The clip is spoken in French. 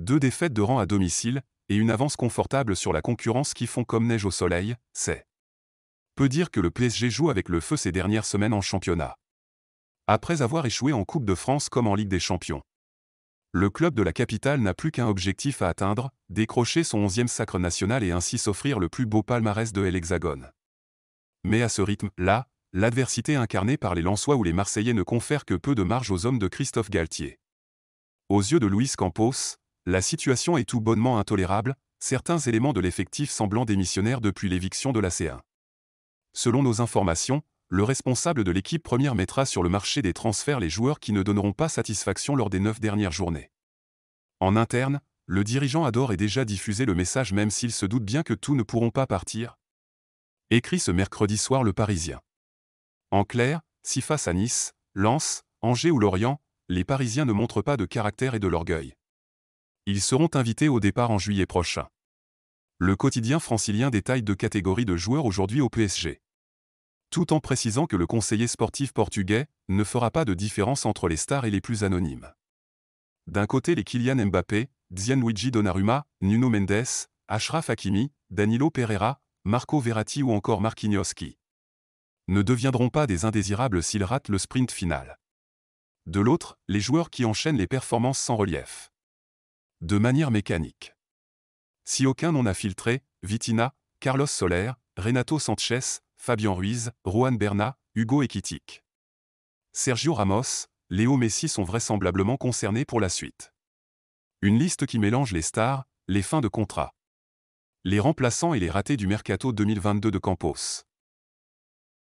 deux défaites de rang à domicile, et une avance confortable sur la concurrence qui font comme neige au soleil, c'est peut dire que le PSG joue avec le feu ces dernières semaines en championnat. Après avoir échoué en Coupe de France comme en Ligue des Champions, le club de la capitale n'a plus qu'un objectif à atteindre, décrocher son 11e sacre national et ainsi s'offrir le plus beau palmarès de l'Hexagone. Mais à ce rythme-là, l'adversité incarnée par les Lensois ou les Marseillais ne confère que peu de marge aux hommes de Christophe Galtier. Aux yeux de Luis Campos, la situation est tout bonnement intolérable, certains éléments de l'effectif semblant démissionnaires depuis l'éviction de la C1. Selon nos informations, le responsable de l'équipe première mettra sur le marché des transferts les joueurs qui ne donneront pas satisfaction lors des neuf dernières journées. En interne, le dirigeant adore et déjà diffusé le message même s'il se doute bien que tous ne pourront pas partir. Écrit ce mercredi soir le Parisien. En clair, si face à Nice, Lens, Angers ou Lorient, les Parisiens ne montrent pas de caractère et de l'orgueil. Ils seront invités au départ en juillet prochain. Le quotidien francilien détaille deux catégories de joueurs aujourd'hui au PSG. Tout en précisant que le conseiller sportif portugais ne fera pas de différence entre les stars et les plus anonymes. D'un côté les Kylian Mbappé, Luigi Donnarumma, Nuno Mendes, Ashraf Hakimi, Danilo Pereira, Marco Verratti ou encore Marquinhoski ne deviendront pas des indésirables s'ils ratent le sprint final. De l'autre, les joueurs qui enchaînent les performances sans relief de manière mécanique. Si aucun n'en a filtré, Vitina, Carlos Soler, Renato Sanchez, Fabian Ruiz, Juan Bernat, Hugo Ekitik, Sergio Ramos, Léo Messi sont vraisemblablement concernés pour la suite. Une liste qui mélange les stars, les fins de contrat. Les remplaçants et les ratés du mercato 2022 de Campos.